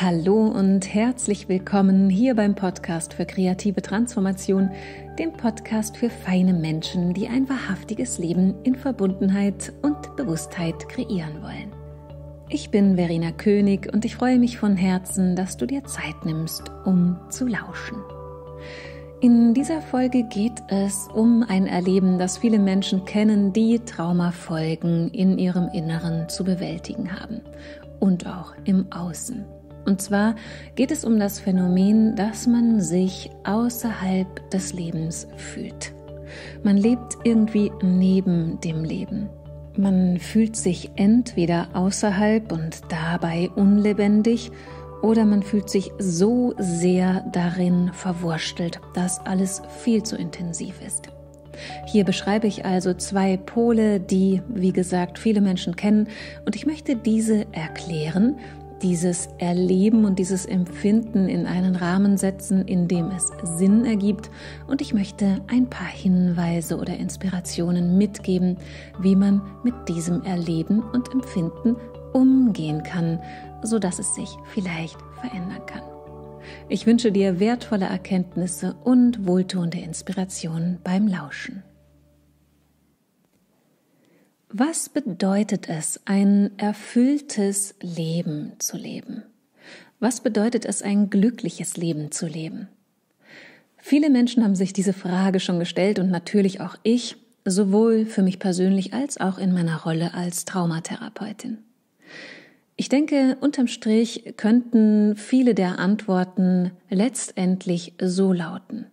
Hallo und herzlich willkommen hier beim Podcast für kreative Transformation, dem Podcast für feine Menschen, die ein wahrhaftiges Leben in Verbundenheit und Bewusstheit kreieren wollen. Ich bin Verena König und ich freue mich von Herzen, dass du dir Zeit nimmst, um zu lauschen. In dieser Folge geht es um ein Erleben, das viele Menschen kennen, die Traumafolgen in ihrem Inneren zu bewältigen haben und auch im Außen. Und zwar geht es um das Phänomen, dass man sich außerhalb des Lebens fühlt. Man lebt irgendwie neben dem Leben. Man fühlt sich entweder außerhalb und dabei unlebendig oder man fühlt sich so sehr darin verwurstelt, dass alles viel zu intensiv ist. Hier beschreibe ich also zwei Pole, die, wie gesagt, viele Menschen kennen und ich möchte diese erklären, dieses Erleben und dieses Empfinden in einen Rahmen setzen, in dem es Sinn ergibt. Und ich möchte ein paar Hinweise oder Inspirationen mitgeben, wie man mit diesem Erleben und Empfinden umgehen kann, sodass es sich vielleicht verändern kann. Ich wünsche dir wertvolle Erkenntnisse und wohltuende Inspirationen beim Lauschen. Was bedeutet es, ein erfülltes Leben zu leben? Was bedeutet es, ein glückliches Leben zu leben? Viele Menschen haben sich diese Frage schon gestellt und natürlich auch ich, sowohl für mich persönlich als auch in meiner Rolle als Traumatherapeutin. Ich denke, unterm Strich könnten viele der Antworten letztendlich so lauten.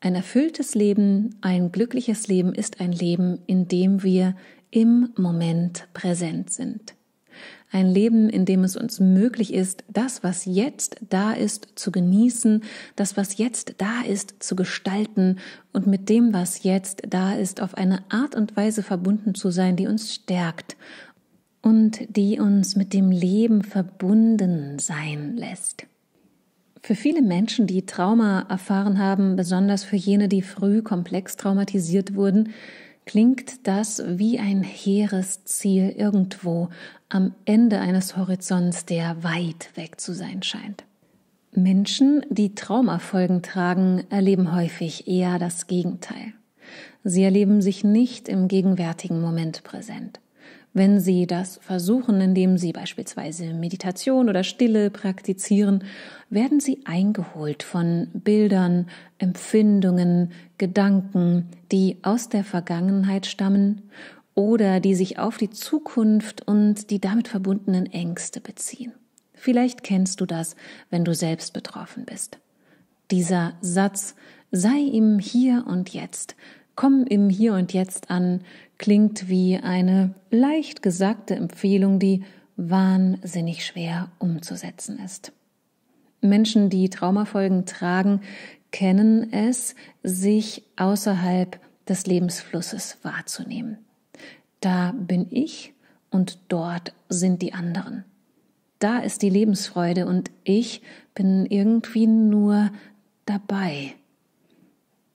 Ein erfülltes Leben, ein glückliches Leben ist ein Leben, in dem wir im Moment präsent sind. Ein Leben, in dem es uns möglich ist, das, was jetzt da ist, zu genießen, das, was jetzt da ist, zu gestalten und mit dem, was jetzt da ist, auf eine Art und Weise verbunden zu sein, die uns stärkt und die uns mit dem Leben verbunden sein lässt. Für viele Menschen, die Trauma erfahren haben, besonders für jene, die früh komplex traumatisiert wurden, klingt das wie ein hehres Ziel irgendwo am Ende eines Horizonts, der weit weg zu sein scheint. Menschen, die Traumafolgen tragen, erleben häufig eher das Gegenteil. Sie erleben sich nicht im gegenwärtigen Moment präsent wenn sie das versuchen, indem sie beispielsweise Meditation oder Stille praktizieren, werden sie eingeholt von Bildern, Empfindungen, Gedanken, die aus der Vergangenheit stammen oder die sich auf die Zukunft und die damit verbundenen Ängste beziehen. Vielleicht kennst du das, wenn du selbst betroffen bist. Dieser Satz, sei im Hier und Jetzt, komm im Hier und Jetzt an, klingt wie eine leicht gesagte Empfehlung, die wahnsinnig schwer umzusetzen ist. Menschen, die Traumafolgen tragen, kennen es, sich außerhalb des Lebensflusses wahrzunehmen. Da bin ich und dort sind die anderen. Da ist die Lebensfreude und ich bin irgendwie nur dabei.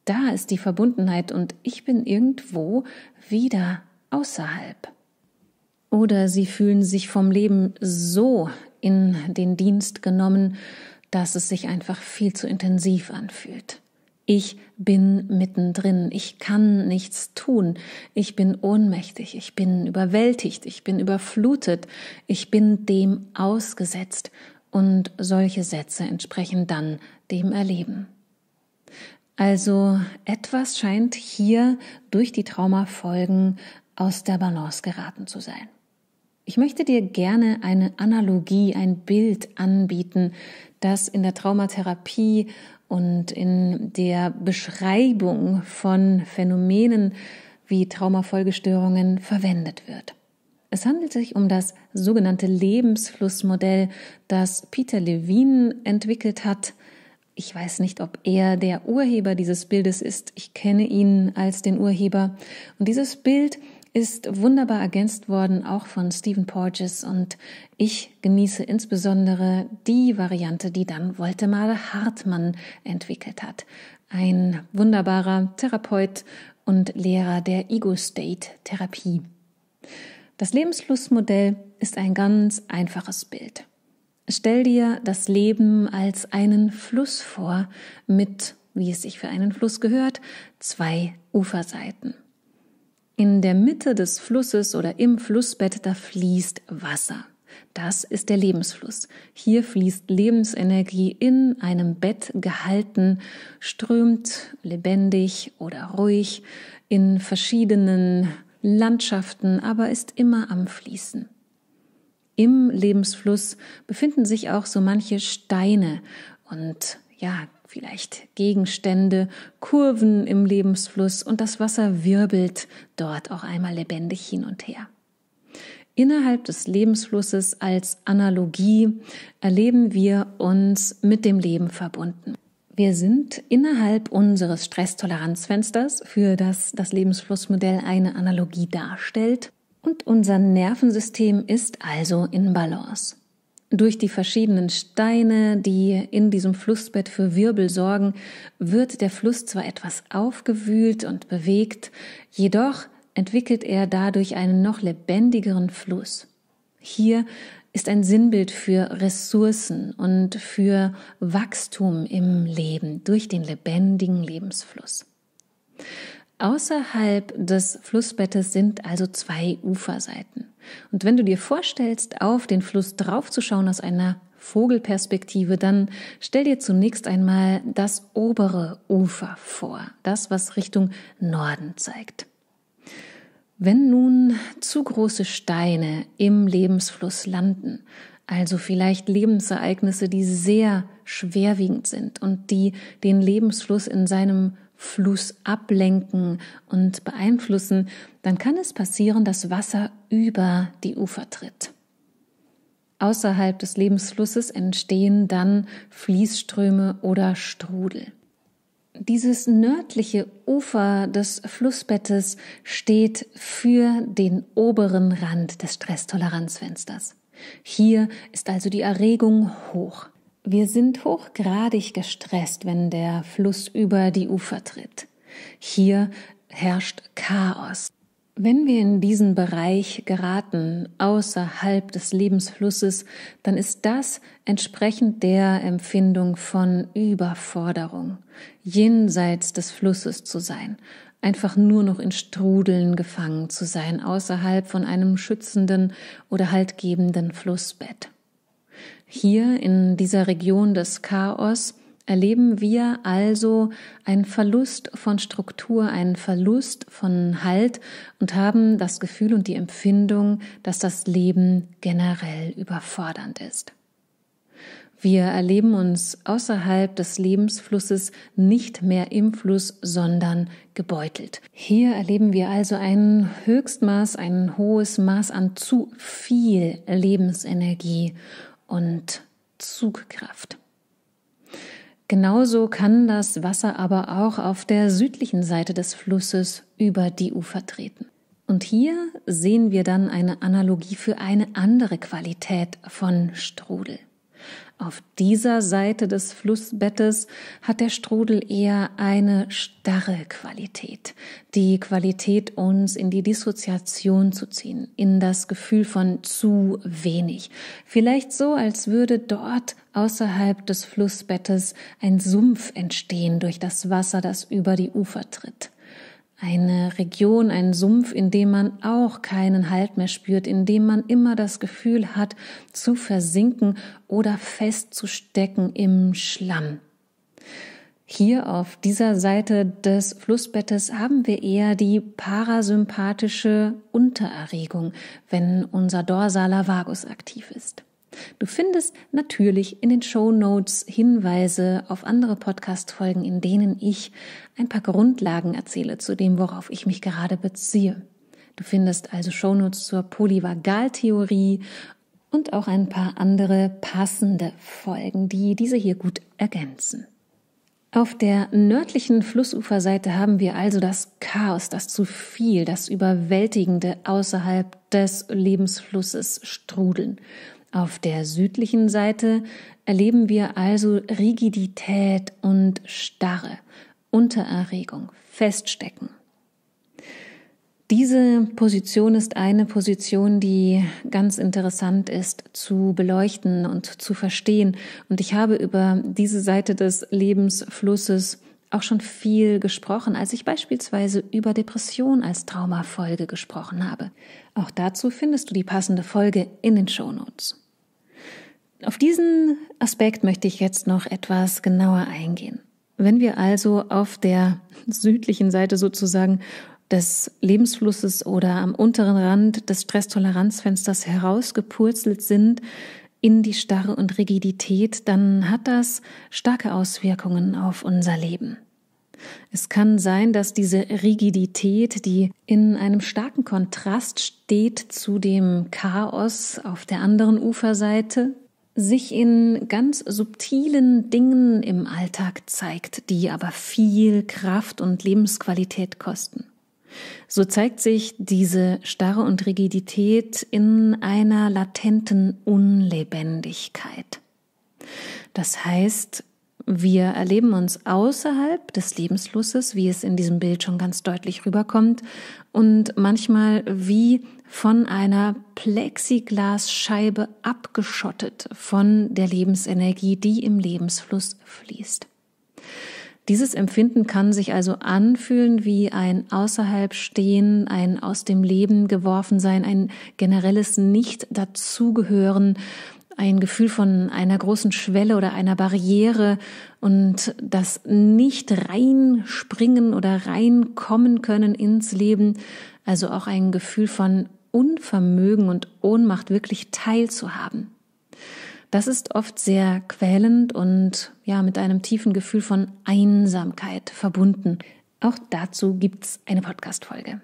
Da ist die Verbundenheit und ich bin irgendwo wieder außerhalb. Oder sie fühlen sich vom Leben so in den Dienst genommen, dass es sich einfach viel zu intensiv anfühlt. Ich bin mittendrin, ich kann nichts tun, ich bin ohnmächtig, ich bin überwältigt, ich bin überflutet, ich bin dem ausgesetzt, und solche Sätze entsprechen dann dem Erleben. Also etwas scheint hier durch die Traumafolgen aus der Balance geraten zu sein. Ich möchte dir gerne eine Analogie, ein Bild anbieten, das in der Traumatherapie und in der Beschreibung von Phänomenen wie Traumafolgestörungen verwendet wird. Es handelt sich um das sogenannte Lebensflussmodell, das Peter Levine entwickelt hat ich weiß nicht, ob er der Urheber dieses Bildes ist. Ich kenne ihn als den Urheber. Und dieses Bild ist wunderbar ergänzt worden, auch von Stephen Porges. Und ich genieße insbesondere die Variante, die dann Woltemade Hartmann entwickelt hat. Ein wunderbarer Therapeut und Lehrer der Ego-State-Therapie. Das Lebensflussmodell ist ein ganz einfaches Bild. Stell dir das Leben als einen Fluss vor mit, wie es sich für einen Fluss gehört, zwei Uferseiten. In der Mitte des Flusses oder im Flussbett, da fließt Wasser. Das ist der Lebensfluss. Hier fließt Lebensenergie in einem Bett gehalten, strömt lebendig oder ruhig in verschiedenen Landschaften, aber ist immer am Fließen im Lebensfluss befinden sich auch so manche Steine und ja, vielleicht Gegenstände, Kurven im Lebensfluss und das Wasser wirbelt dort auch einmal lebendig hin und her. Innerhalb des Lebensflusses als Analogie erleben wir uns mit dem Leben verbunden. Wir sind innerhalb unseres Stresstoleranzfensters, für das das Lebensflussmodell eine Analogie darstellt, und unser Nervensystem ist also in Balance. Durch die verschiedenen Steine, die in diesem Flussbett für Wirbel sorgen, wird der Fluss zwar etwas aufgewühlt und bewegt, jedoch entwickelt er dadurch einen noch lebendigeren Fluss. Hier ist ein Sinnbild für Ressourcen und für Wachstum im Leben durch den lebendigen Lebensfluss. Außerhalb des Flussbettes sind also zwei Uferseiten. Und wenn du dir vorstellst, auf den Fluss draufzuschauen aus einer Vogelperspektive, dann stell dir zunächst einmal das obere Ufer vor, das, was Richtung Norden zeigt. Wenn nun zu große Steine im Lebensfluss landen, also vielleicht Lebensereignisse, die sehr schwerwiegend sind und die den Lebensfluss in seinem Fluss ablenken und beeinflussen, dann kann es passieren, dass Wasser über die Ufer tritt. Außerhalb des Lebensflusses entstehen dann Fließströme oder Strudel. Dieses nördliche Ufer des Flussbettes steht für den oberen Rand des Stresstoleranzfensters. Hier ist also die Erregung hoch. Wir sind hochgradig gestresst, wenn der Fluss über die Ufer tritt. Hier herrscht Chaos. Wenn wir in diesen Bereich geraten, außerhalb des Lebensflusses, dann ist das entsprechend der Empfindung von Überforderung, jenseits des Flusses zu sein, einfach nur noch in Strudeln gefangen zu sein, außerhalb von einem schützenden oder haltgebenden Flussbett. Hier in dieser Region des Chaos erleben wir also einen Verlust von Struktur, einen Verlust von Halt und haben das Gefühl und die Empfindung, dass das Leben generell überfordernd ist. Wir erleben uns außerhalb des Lebensflusses nicht mehr im Fluss, sondern gebeutelt. Hier erleben wir also ein Höchstmaß, ein hohes Maß an zu viel Lebensenergie und Zugkraft. Genauso kann das Wasser aber auch auf der südlichen Seite des Flusses über die Ufer treten. Und hier sehen wir dann eine Analogie für eine andere Qualität von Strudel. Auf dieser Seite des Flussbettes hat der Strudel eher eine starre Qualität. Die Qualität, uns in die Dissoziation zu ziehen, in das Gefühl von zu wenig. Vielleicht so, als würde dort außerhalb des Flussbettes ein Sumpf entstehen durch das Wasser, das über die Ufer tritt eine Region, ein Sumpf, in dem man auch keinen Halt mehr spürt, in dem man immer das Gefühl hat, zu versinken oder festzustecken im Schlamm. Hier auf dieser Seite des Flussbettes haben wir eher die parasympathische Untererregung, wenn unser dorsaler Vagus aktiv ist. Du findest natürlich in den Show Notes Hinweise auf andere Podcast-Folgen, in denen ich ein paar Grundlagen erzähle zu dem, worauf ich mich gerade beziehe. Du findest also Show Notes zur Polyvagaltheorie und auch ein paar andere passende Folgen, die diese hier gut ergänzen. Auf der nördlichen Flussuferseite haben wir also das Chaos, das zu viel, das Überwältigende außerhalb des Lebensflusses strudeln. Auf der südlichen Seite erleben wir also Rigidität und Starre, Untererregung, Feststecken. Diese Position ist eine Position, die ganz interessant ist zu beleuchten und zu verstehen. Und ich habe über diese Seite des Lebensflusses auch schon viel gesprochen, als ich beispielsweise über Depression als Traumafolge gesprochen habe. Auch dazu findest du die passende Folge in den Shownotes. Auf diesen Aspekt möchte ich jetzt noch etwas genauer eingehen. Wenn wir also auf der südlichen Seite sozusagen des Lebensflusses oder am unteren Rand des Stresstoleranzfensters herausgepurzelt sind in die Starre und Rigidität, dann hat das starke Auswirkungen auf unser Leben. Es kann sein, dass diese Rigidität, die in einem starken Kontrast steht zu dem Chaos auf der anderen Uferseite, sich in ganz subtilen Dingen im Alltag zeigt, die aber viel Kraft und Lebensqualität kosten. So zeigt sich diese Starre und Rigidität in einer latenten Unlebendigkeit. Das heißt, wir erleben uns außerhalb des Lebensflusses, wie es in diesem Bild schon ganz deutlich rüberkommt, und manchmal wie von einer Plexiglasscheibe abgeschottet von der Lebensenergie, die im Lebensfluss fließt. Dieses Empfinden kann sich also anfühlen wie ein Außerhalbstehen, ein aus dem Leben geworfen sein, ein generelles Nicht-Dazugehören, ein Gefühl von einer großen Schwelle oder einer Barriere und das nicht reinspringen oder reinkommen können ins Leben, also auch ein Gefühl von Unvermögen und Ohnmacht wirklich teilzuhaben. Das ist oft sehr quälend und ja, mit einem tiefen Gefühl von Einsamkeit verbunden. Auch dazu gibt's eine Podcast-Folge.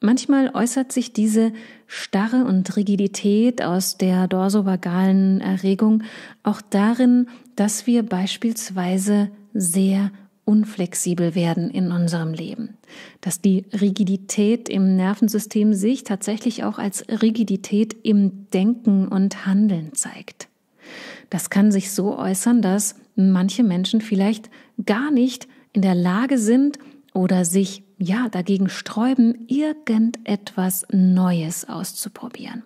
Manchmal äußert sich diese Starre und Rigidität aus der dorsovagalen Erregung auch darin, dass wir beispielsweise sehr unflexibel werden in unserem Leben. Dass die Rigidität im Nervensystem sich tatsächlich auch als Rigidität im Denken und Handeln zeigt. Das kann sich so äußern, dass manche Menschen vielleicht gar nicht in der Lage sind oder sich ja dagegen sträuben, irgendetwas Neues auszuprobieren.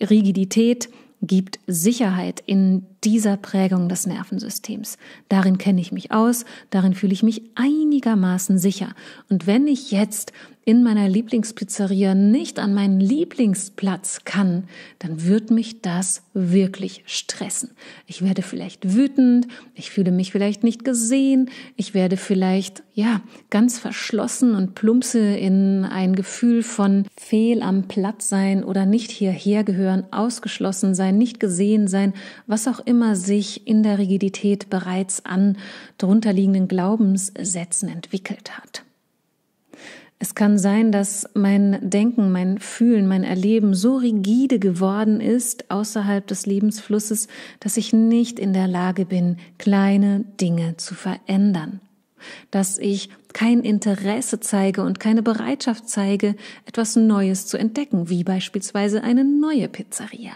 Rigidität gibt Sicherheit in dieser Prägung des Nervensystems. Darin kenne ich mich aus, darin fühle ich mich einigermaßen sicher. Und wenn ich jetzt in meiner Lieblingspizzeria nicht an meinen Lieblingsplatz kann, dann wird mich das wirklich stressen. Ich werde vielleicht wütend, ich fühle mich vielleicht nicht gesehen, ich werde vielleicht, ja, ganz verschlossen und plumpse in ein Gefühl von fehl am Platz sein oder nicht hierher gehören, ausgeschlossen sein, nicht gesehen sein, was auch immer immer sich in der Rigidität bereits an drunterliegenden Glaubenssätzen entwickelt hat. Es kann sein, dass mein Denken, mein Fühlen, mein Erleben so rigide geworden ist außerhalb des Lebensflusses, dass ich nicht in der Lage bin, kleine Dinge zu verändern. Dass ich kein Interesse zeige und keine Bereitschaft zeige, etwas Neues zu entdecken, wie beispielsweise eine neue Pizzeria.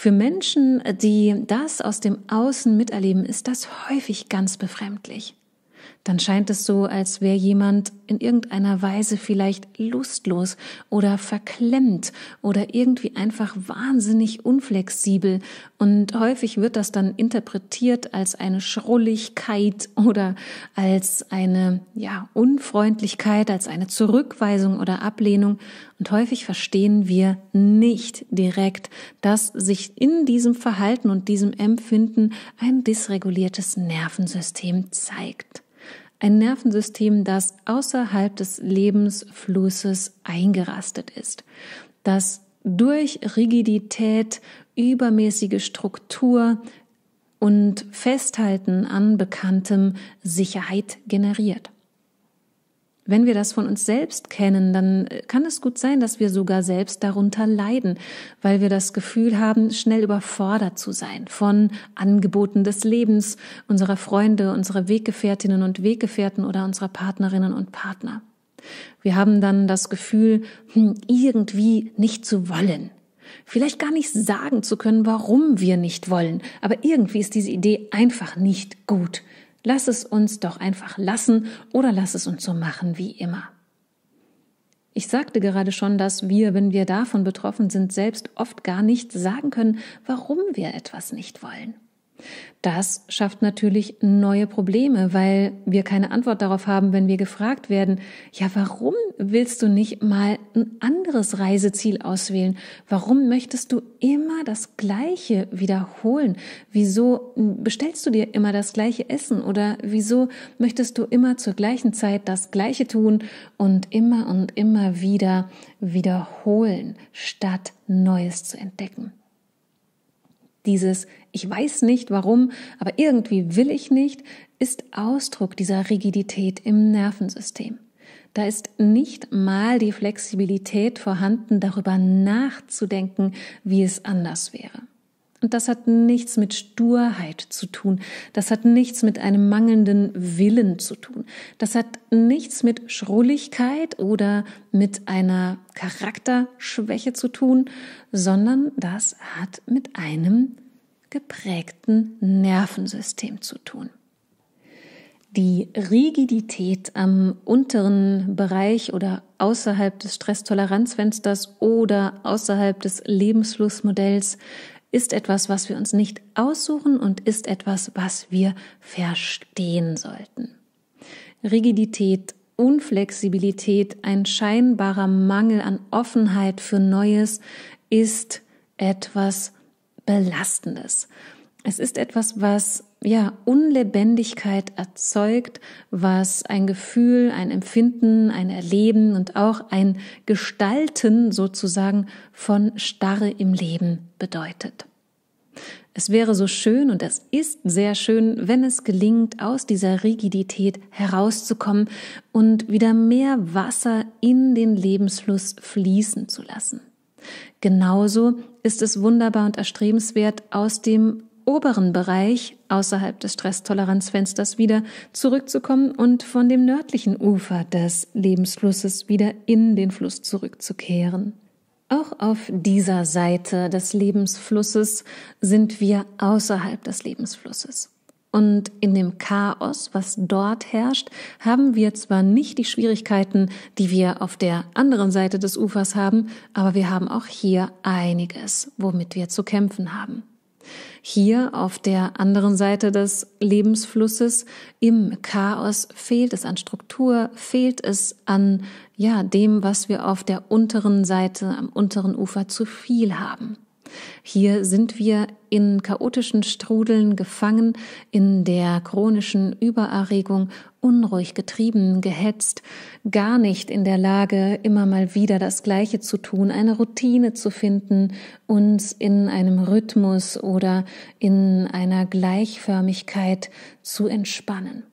Für Menschen, die das aus dem Außen miterleben, ist das häufig ganz befremdlich dann scheint es so, als wäre jemand in irgendeiner Weise vielleicht lustlos oder verklemmt oder irgendwie einfach wahnsinnig unflexibel. Und häufig wird das dann interpretiert als eine Schrulligkeit oder als eine, ja, Unfreundlichkeit, als eine Zurückweisung oder Ablehnung. Und häufig verstehen wir nicht direkt, dass sich in diesem Verhalten und diesem Empfinden ein dysreguliertes Nervensystem zeigt. Ein Nervensystem, das außerhalb des Lebensflusses eingerastet ist, das durch Rigidität, übermäßige Struktur und Festhalten an Bekanntem Sicherheit generiert. Wenn wir das von uns selbst kennen, dann äh, kann es gut sein, dass wir sogar selbst darunter leiden, weil wir das Gefühl haben, schnell überfordert zu sein von Angeboten des Lebens, unserer Freunde, unserer Weggefährtinnen und Weggefährten oder unserer Partnerinnen und Partner. Wir haben dann das Gefühl, hm, irgendwie nicht zu wollen. Vielleicht gar nicht sagen zu können, warum wir nicht wollen, aber irgendwie ist diese Idee einfach nicht gut. Lass es uns doch einfach lassen oder lass es uns so machen wie immer. Ich sagte gerade schon, dass wir, wenn wir davon betroffen sind, selbst oft gar nicht sagen können, warum wir etwas nicht wollen. Das schafft natürlich neue Probleme, weil wir keine Antwort darauf haben, wenn wir gefragt werden, ja, warum willst du nicht mal ein anderes Reiseziel auswählen? Warum möchtest du immer das Gleiche wiederholen? Wieso bestellst du dir immer das gleiche Essen oder wieso möchtest du immer zur gleichen Zeit das Gleiche tun und immer und immer wieder wiederholen, statt Neues zu entdecken? Dieses Ich weiß nicht warum, aber irgendwie will ich nicht, ist Ausdruck dieser Rigidität im Nervensystem. Da ist nicht mal die Flexibilität vorhanden, darüber nachzudenken, wie es anders wäre. Und das hat nichts mit Sturheit zu tun. Das hat nichts mit einem mangelnden Willen zu tun. Das hat nichts mit Schrulligkeit oder mit einer Charakterschwäche zu tun, sondern das hat mit einem geprägten Nervensystem zu tun. Die Rigidität am unteren Bereich oder außerhalb des Stresstoleranzfensters oder außerhalb des Lebensflussmodells ist etwas, was wir uns nicht aussuchen und ist etwas, was wir verstehen sollten. Rigidität, Unflexibilität, ein scheinbarer Mangel an Offenheit für Neues ist etwas Belastendes. Es ist etwas, was ja, Unlebendigkeit erzeugt, was ein Gefühl, ein Empfinden, ein Erleben und auch ein Gestalten sozusagen von Starre im Leben bedeutet. Es wäre so schön und es ist sehr schön, wenn es gelingt, aus dieser Rigidität herauszukommen und wieder mehr Wasser in den Lebensfluss fließen zu lassen. Genauso ist es wunderbar und erstrebenswert, aus dem oberen Bereich außerhalb des Stresstoleranzfensters wieder zurückzukommen und von dem nördlichen Ufer des Lebensflusses wieder in den Fluss zurückzukehren. Auch auf dieser Seite des Lebensflusses sind wir außerhalb des Lebensflusses. Und in dem Chaos, was dort herrscht, haben wir zwar nicht die Schwierigkeiten, die wir auf der anderen Seite des Ufers haben, aber wir haben auch hier einiges, womit wir zu kämpfen haben. Hier auf der anderen Seite des Lebensflusses im Chaos fehlt es an Struktur, fehlt es an, ja, dem, was wir auf der unteren Seite, am unteren Ufer zu viel haben. Hier sind wir in chaotischen Strudeln gefangen, in der chronischen Übererregung, unruhig getrieben, gehetzt, gar nicht in der Lage, immer mal wieder das Gleiche zu tun, eine Routine zu finden, uns in einem Rhythmus oder in einer Gleichförmigkeit zu entspannen.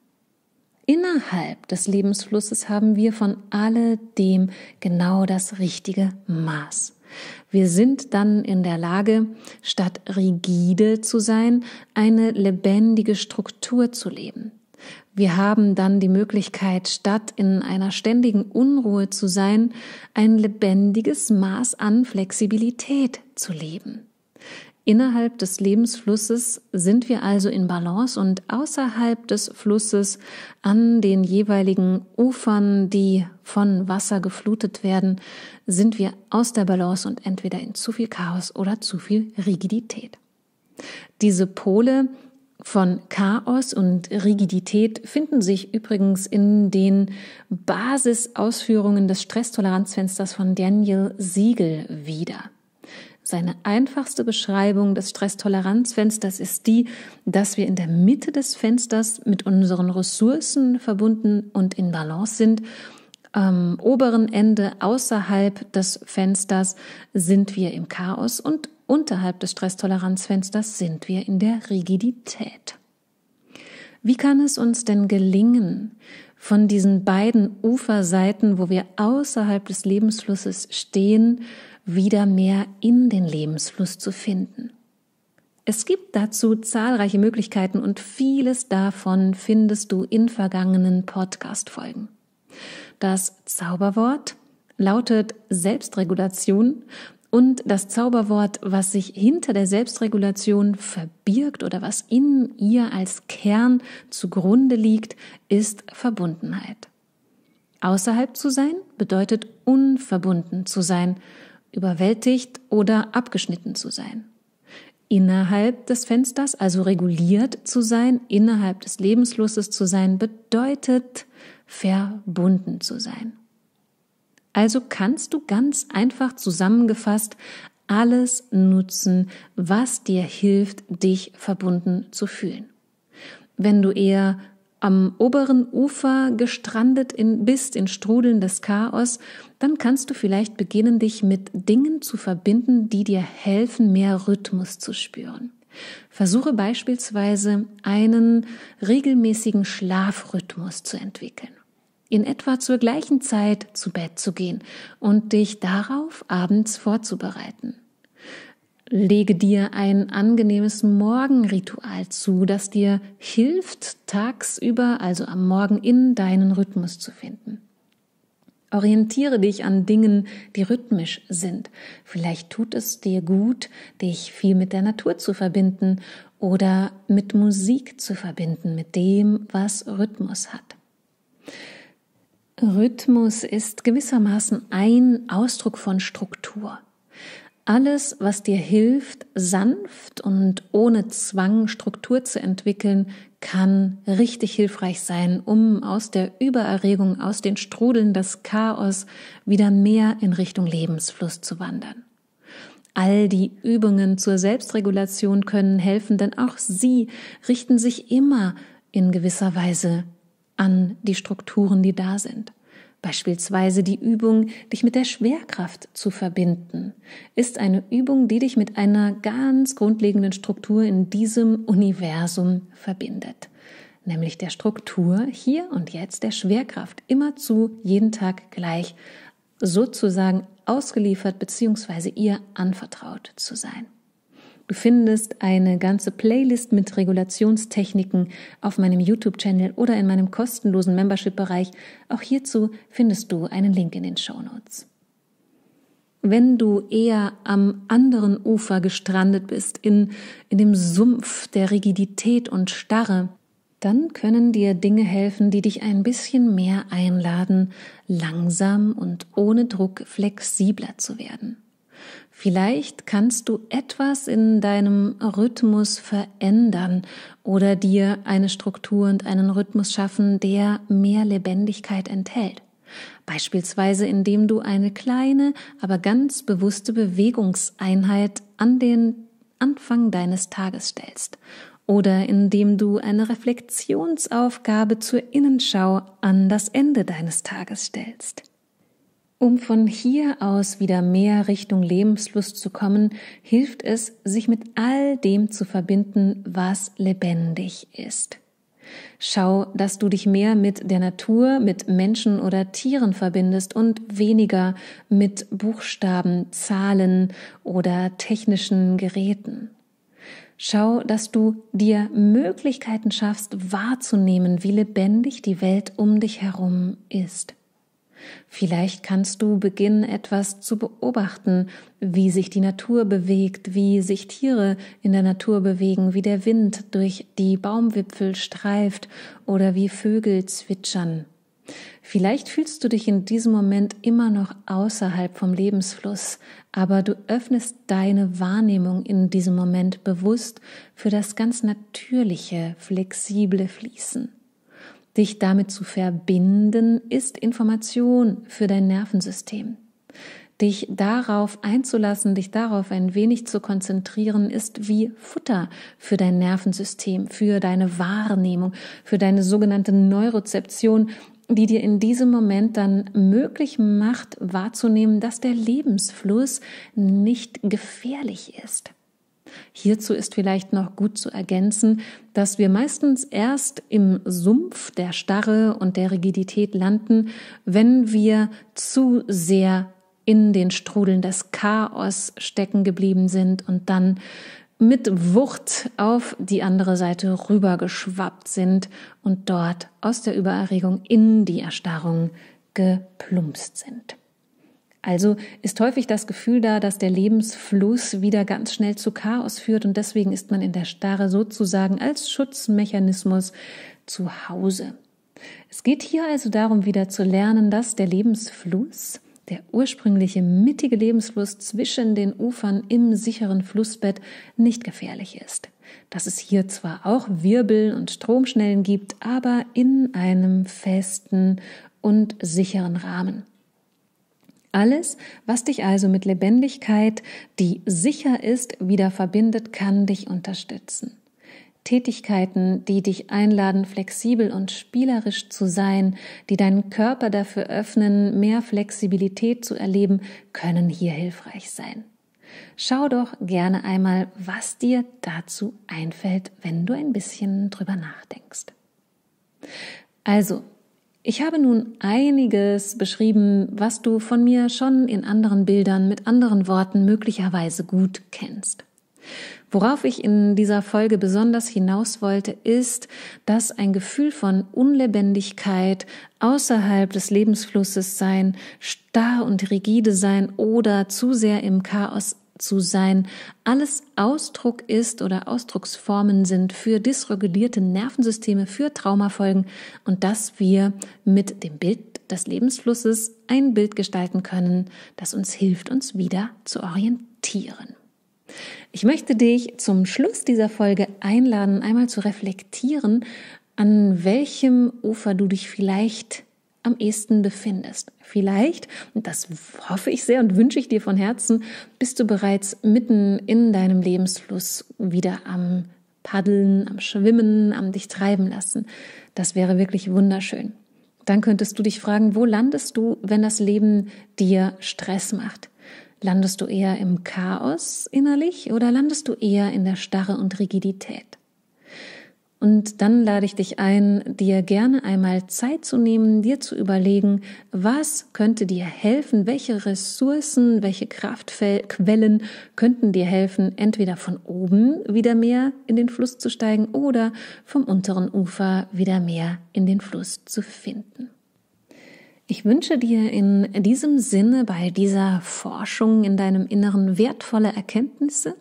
Innerhalb des Lebensflusses haben wir von alledem genau das richtige Maß. Wir sind dann in der Lage, statt rigide zu sein, eine lebendige Struktur zu leben. Wir haben dann die Möglichkeit, statt in einer ständigen Unruhe zu sein, ein lebendiges Maß an Flexibilität zu leben. Innerhalb des Lebensflusses sind wir also in Balance und außerhalb des Flusses an den jeweiligen Ufern, die von Wasser geflutet werden, sind wir aus der Balance und entweder in zu viel Chaos oder zu viel Rigidität. Diese Pole von Chaos und Rigidität finden sich übrigens in den Basisausführungen des Stresstoleranzfensters von Daniel Siegel wieder. Seine einfachste Beschreibung des Stresstoleranzfensters ist die, dass wir in der Mitte des Fensters mit unseren Ressourcen verbunden und in Balance sind. Am oberen Ende außerhalb des Fensters sind wir im Chaos und unterhalb des Stresstoleranzfensters sind wir in der Rigidität. Wie kann es uns denn gelingen, von diesen beiden Uferseiten, wo wir außerhalb des Lebensflusses stehen, wieder mehr in den Lebensfluss zu finden. Es gibt dazu zahlreiche Möglichkeiten und vieles davon findest du in vergangenen Podcast-Folgen. Das Zauberwort lautet Selbstregulation und das Zauberwort, was sich hinter der Selbstregulation verbirgt oder was in ihr als Kern zugrunde liegt, ist Verbundenheit. Außerhalb zu sein bedeutet unverbunden zu sein überwältigt oder abgeschnitten zu sein. Innerhalb des Fensters, also reguliert zu sein, innerhalb des Lebenslustes zu sein, bedeutet verbunden zu sein. Also kannst du ganz einfach zusammengefasst alles nutzen, was dir hilft, dich verbunden zu fühlen. Wenn du eher am oberen Ufer gestrandet in, bist, in Strudeln des Chaos, dann kannst du vielleicht beginnen, dich mit Dingen zu verbinden, die dir helfen, mehr Rhythmus zu spüren. Versuche beispielsweise einen regelmäßigen Schlafrhythmus zu entwickeln. In etwa zur gleichen Zeit zu Bett zu gehen und dich darauf abends vorzubereiten. Lege dir ein angenehmes Morgenritual zu, das dir hilft, tagsüber, also am Morgen, in deinen Rhythmus zu finden. Orientiere dich an Dingen, die rhythmisch sind. Vielleicht tut es dir gut, dich viel mit der Natur zu verbinden oder mit Musik zu verbinden, mit dem, was Rhythmus hat. Rhythmus ist gewissermaßen ein Ausdruck von Struktur. Alles, was dir hilft, sanft und ohne Zwang Struktur zu entwickeln, kann richtig hilfreich sein, um aus der Übererregung, aus den Strudeln, das Chaos wieder mehr in Richtung Lebensfluss zu wandern. All die Übungen zur Selbstregulation können helfen, denn auch sie richten sich immer in gewisser Weise an die Strukturen, die da sind. Beispielsweise die Übung, dich mit der Schwerkraft zu verbinden, ist eine Übung, die dich mit einer ganz grundlegenden Struktur in diesem Universum verbindet nämlich der Struktur hier und jetzt der Schwerkraft immerzu jeden Tag gleich sozusagen ausgeliefert bzw. ihr anvertraut zu sein. Du findest eine ganze Playlist mit Regulationstechniken auf meinem YouTube-Channel oder in meinem kostenlosen Membership-Bereich. Auch hierzu findest du einen Link in den Show Notes. Wenn du eher am anderen Ufer gestrandet bist, in, in dem Sumpf der Rigidität und Starre, dann können dir Dinge helfen, die dich ein bisschen mehr einladen, langsam und ohne Druck flexibler zu werden. Vielleicht kannst du etwas in deinem Rhythmus verändern oder dir eine Struktur und einen Rhythmus schaffen, der mehr Lebendigkeit enthält. Beispielsweise indem du eine kleine, aber ganz bewusste Bewegungseinheit an den Anfang deines Tages stellst oder indem du eine Reflexionsaufgabe zur Innenschau an das Ende deines Tages stellst. Um von hier aus wieder mehr Richtung Lebenslust zu kommen, hilft es, sich mit all dem zu verbinden, was lebendig ist. Schau, dass du dich mehr mit der Natur, mit Menschen oder Tieren verbindest und weniger mit Buchstaben, Zahlen oder technischen Geräten. Schau, dass du dir Möglichkeiten schaffst, wahrzunehmen, wie lebendig die Welt um dich herum ist. Vielleicht kannst du beginnen, etwas zu beobachten, wie sich die Natur bewegt, wie sich Tiere in der Natur bewegen, wie der Wind durch die Baumwipfel streift oder wie Vögel zwitschern. Vielleicht fühlst du dich in diesem Moment immer noch außerhalb vom Lebensfluss, aber du öffnest deine Wahrnehmung in diesem Moment bewusst für das ganz natürliche, flexible Fließen. Dich damit zu verbinden, ist Information für dein Nervensystem. Dich darauf einzulassen, dich darauf ein wenig zu konzentrieren, ist wie Futter für dein Nervensystem, für deine Wahrnehmung, für deine sogenannte Neurozeption, die dir in diesem Moment dann möglich macht, wahrzunehmen, dass der Lebensfluss nicht gefährlich ist. Hierzu ist vielleicht noch gut zu ergänzen, dass wir meistens erst im Sumpf der Starre und der Rigidität landen, wenn wir zu sehr in den Strudeln des Chaos stecken geblieben sind und dann mit Wucht auf die andere Seite rübergeschwappt sind und dort aus der Übererregung in die Erstarrung geplumpst sind. Also ist häufig das Gefühl da, dass der Lebensfluss wieder ganz schnell zu Chaos führt und deswegen ist man in der Starre sozusagen als Schutzmechanismus zu Hause. Es geht hier also darum, wieder zu lernen, dass der Lebensfluss, der ursprüngliche mittige Lebensfluss zwischen den Ufern im sicheren Flussbett nicht gefährlich ist. Dass es hier zwar auch Wirbel und Stromschnellen gibt, aber in einem festen und sicheren Rahmen. Alles, was dich also mit Lebendigkeit, die sicher ist, wieder verbindet, kann dich unterstützen. Tätigkeiten, die dich einladen, flexibel und spielerisch zu sein, die deinen Körper dafür öffnen, mehr Flexibilität zu erleben, können hier hilfreich sein. Schau doch gerne einmal, was dir dazu einfällt, wenn du ein bisschen drüber nachdenkst. Also, ich habe nun einiges beschrieben, was du von mir schon in anderen Bildern mit anderen Worten möglicherweise gut kennst. Worauf ich in dieser Folge besonders hinaus wollte, ist, dass ein Gefühl von Unlebendigkeit, außerhalb des Lebensflusses sein, starr und rigide sein oder zu sehr im Chaos zu sein, alles Ausdruck ist oder Ausdrucksformen sind für dysregulierte Nervensysteme, für Traumafolgen und dass wir mit dem Bild des Lebensflusses ein Bild gestalten können, das uns hilft, uns wieder zu orientieren. Ich möchte dich zum Schluss dieser Folge einladen, einmal zu reflektieren, an welchem Ufer du dich vielleicht am ehesten befindest. Vielleicht, und das hoffe ich sehr und wünsche ich dir von Herzen, bist du bereits mitten in deinem Lebensfluss wieder am Paddeln, am Schwimmen, am dich treiben lassen. Das wäre wirklich wunderschön. Dann könntest du dich fragen, wo landest du, wenn das Leben dir Stress macht? Landest du eher im Chaos innerlich oder landest du eher in der Starre und Rigidität? Und dann lade ich dich ein, dir gerne einmal Zeit zu nehmen, dir zu überlegen, was könnte dir helfen, welche Ressourcen, welche Kraftquellen könnten dir helfen, entweder von oben wieder mehr in den Fluss zu steigen oder vom unteren Ufer wieder mehr in den Fluss zu finden. Ich wünsche dir in diesem Sinne bei dieser Forschung in deinem Inneren wertvolle Erkenntnisse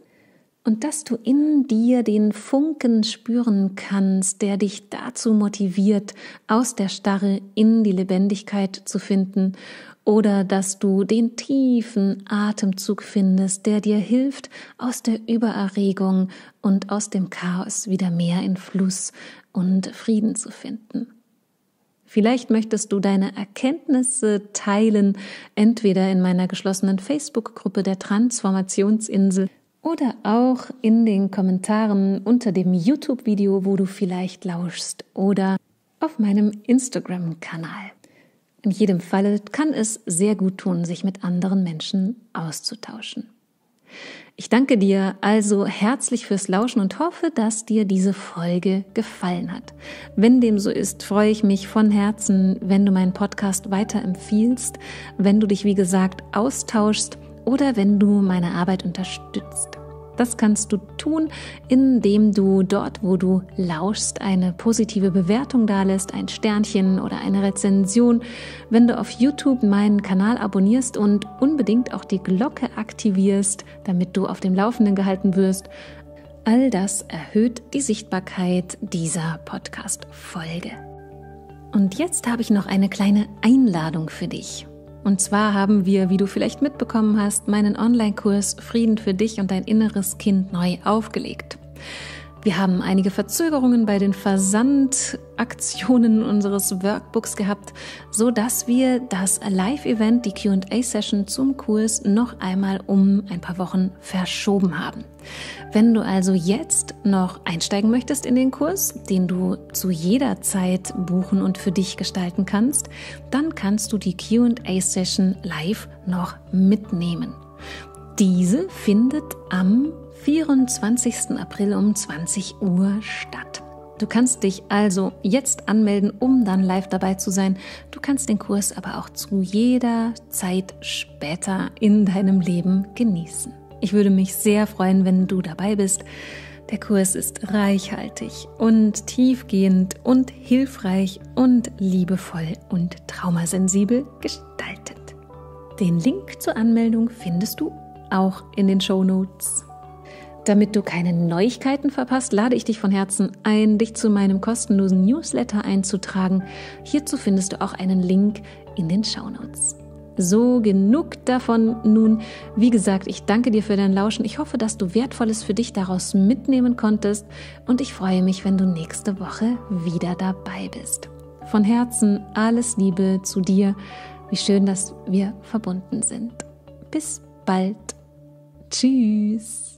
und dass du in dir den Funken spüren kannst, der dich dazu motiviert, aus der Starre in die Lebendigkeit zu finden oder dass du den tiefen Atemzug findest, der dir hilft, aus der Übererregung und aus dem Chaos wieder mehr in Fluss und Frieden zu finden. Vielleicht möchtest du deine Erkenntnisse teilen, entweder in meiner geschlossenen Facebook-Gruppe der Transformationsinsel oder auch in den Kommentaren unter dem YouTube-Video, wo du vielleicht lauschst oder auf meinem Instagram-Kanal. In jedem Falle kann es sehr gut tun, sich mit anderen Menschen auszutauschen. Ich danke dir also herzlich fürs Lauschen und hoffe, dass dir diese Folge gefallen hat. Wenn dem so ist, freue ich mich von Herzen, wenn du meinen Podcast weiterempfiehlst, wenn du dich, wie gesagt, austauschst oder wenn du meine Arbeit unterstützt. Das kannst du tun, indem du dort, wo du lauschst, eine positive Bewertung dalässt, ein Sternchen oder eine Rezension. Wenn du auf YouTube meinen Kanal abonnierst und unbedingt auch die Glocke aktivierst, damit du auf dem Laufenden gehalten wirst. All das erhöht die Sichtbarkeit dieser Podcast-Folge. Und jetzt habe ich noch eine kleine Einladung für dich. Und zwar haben wir, wie du vielleicht mitbekommen hast, meinen Online-Kurs Frieden für dich und dein inneres Kind neu aufgelegt. Wir haben einige Verzögerungen bei den Versandaktionen unseres Workbooks gehabt, so dass wir das Live-Event, die Q&A-Session zum Kurs noch einmal um ein paar Wochen verschoben haben. Wenn du also jetzt noch einsteigen möchtest in den Kurs, den du zu jeder Zeit buchen und für dich gestalten kannst, dann kannst du die Q&A-Session live noch mitnehmen. Diese findet am 24. April um 20 Uhr statt. Du kannst dich also jetzt anmelden, um dann live dabei zu sein. Du kannst den Kurs aber auch zu jeder Zeit später in deinem Leben genießen. Ich würde mich sehr freuen, wenn du dabei bist. Der Kurs ist reichhaltig und tiefgehend und hilfreich und liebevoll und traumasensibel gestaltet. Den Link zur Anmeldung findest du auch in den Show Notes. Damit du keine Neuigkeiten verpasst, lade ich dich von Herzen ein, dich zu meinem kostenlosen Newsletter einzutragen. Hierzu findest du auch einen Link in den Shownotes. So genug davon nun. Wie gesagt, ich danke dir für dein Lauschen. Ich hoffe, dass du Wertvolles für dich daraus mitnehmen konntest und ich freue mich, wenn du nächste Woche wieder dabei bist. Von Herzen alles Liebe zu dir. Wie schön, dass wir verbunden sind. Bis bald. Tschüss.